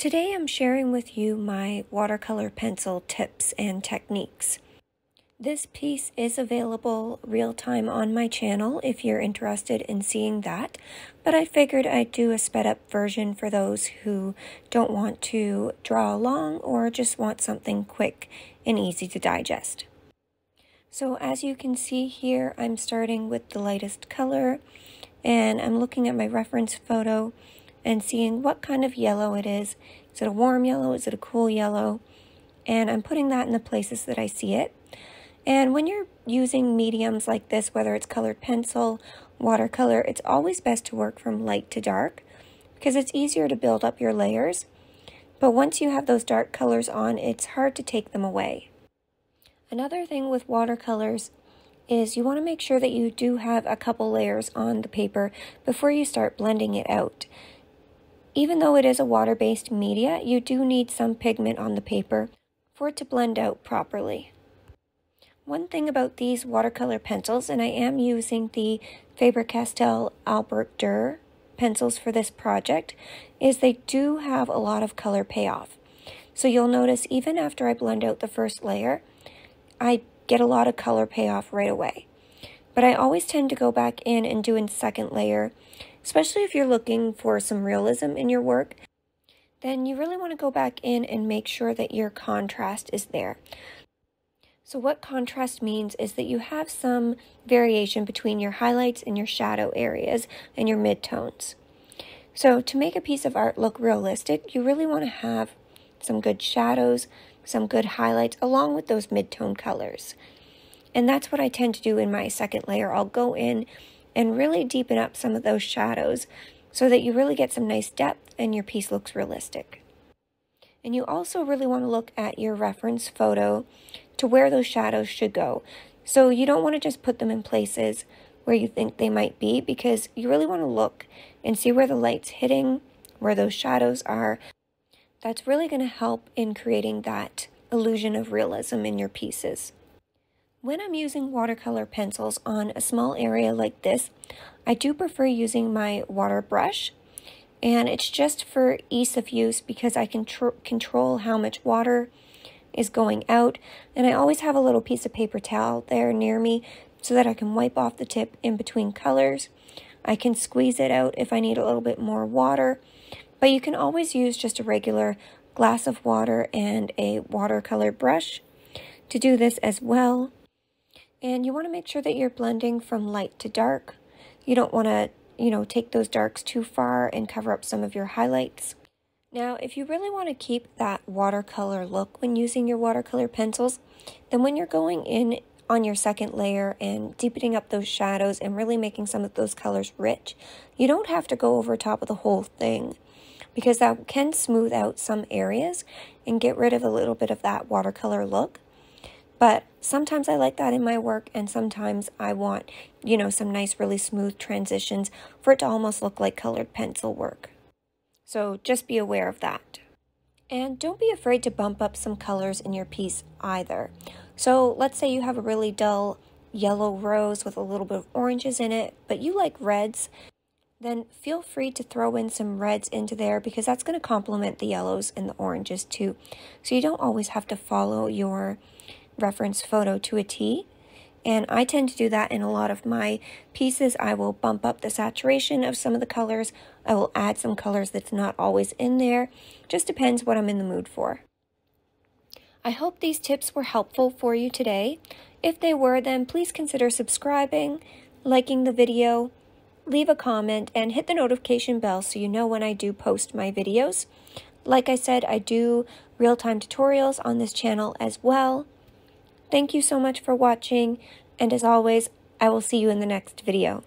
Today I'm sharing with you my watercolor pencil tips and techniques. This piece is available real time on my channel if you're interested in seeing that, but I figured I'd do a sped up version for those who don't want to draw along or just want something quick and easy to digest. So as you can see here, I'm starting with the lightest color and I'm looking at my reference photo and seeing what kind of yellow it is. Is it a warm yellow? Is it a cool yellow? And I'm putting that in the places that I see it. And when you're using mediums like this, whether it's colored pencil, watercolor, it's always best to work from light to dark because it's easier to build up your layers. But once you have those dark colors on, it's hard to take them away. Another thing with watercolors is you want to make sure that you do have a couple layers on the paper before you start blending it out. Even though it is a water-based media, you do need some pigment on the paper for it to blend out properly. One thing about these watercolor pencils, and I am using the Faber-Castell Albert Durer pencils for this project, is they do have a lot of color payoff. So you'll notice even after I blend out the first layer, I get a lot of color payoff right away. But I always tend to go back in and do a second layer especially if you're looking for some realism in your work, then you really want to go back in and make sure that your contrast is there. So what contrast means is that you have some variation between your highlights and your shadow areas and your midtones. So to make a piece of art look realistic, you really want to have some good shadows, some good highlights, along with those midtone colors. And that's what I tend to do in my second layer. I'll go in and really deepen up some of those shadows so that you really get some nice depth and your piece looks realistic. And you also really want to look at your reference photo to where those shadows should go. So you don't want to just put them in places where you think they might be because you really want to look and see where the light's hitting, where those shadows are. That's really going to help in creating that illusion of realism in your pieces. When I'm using watercolor pencils on a small area like this, I do prefer using my water brush and it's just for ease of use because I can control how much water is going out and I always have a little piece of paper towel there near me so that I can wipe off the tip in between colors. I can squeeze it out if I need a little bit more water, but you can always use just a regular glass of water and a watercolor brush to do this as well. And you want to make sure that you're blending from light to dark. You don't want to, you know, take those darks too far and cover up some of your highlights. Now, if you really want to keep that watercolor look when using your watercolor pencils, then when you're going in on your second layer and deepening up those shadows and really making some of those colors rich, you don't have to go over top of the whole thing because that can smooth out some areas and get rid of a little bit of that watercolor look. But sometimes I like that in my work, and sometimes I want, you know, some nice, really smooth transitions for it to almost look like colored pencil work. So just be aware of that. And don't be afraid to bump up some colors in your piece either. So let's say you have a really dull yellow rose with a little bit of oranges in it, but you like reds, then feel free to throw in some reds into there because that's going to complement the yellows and the oranges too. So you don't always have to follow your reference photo to a T. And I tend to do that in a lot of my pieces. I will bump up the saturation of some of the colors. I will add some colors that's not always in there. Just depends what I'm in the mood for. I hope these tips were helpful for you today. If they were, then please consider subscribing, liking the video, leave a comment, and hit the notification bell so you know when I do post my videos. Like I said, I do real-time tutorials on this channel as well. Thank you so much for watching, and as always, I will see you in the next video.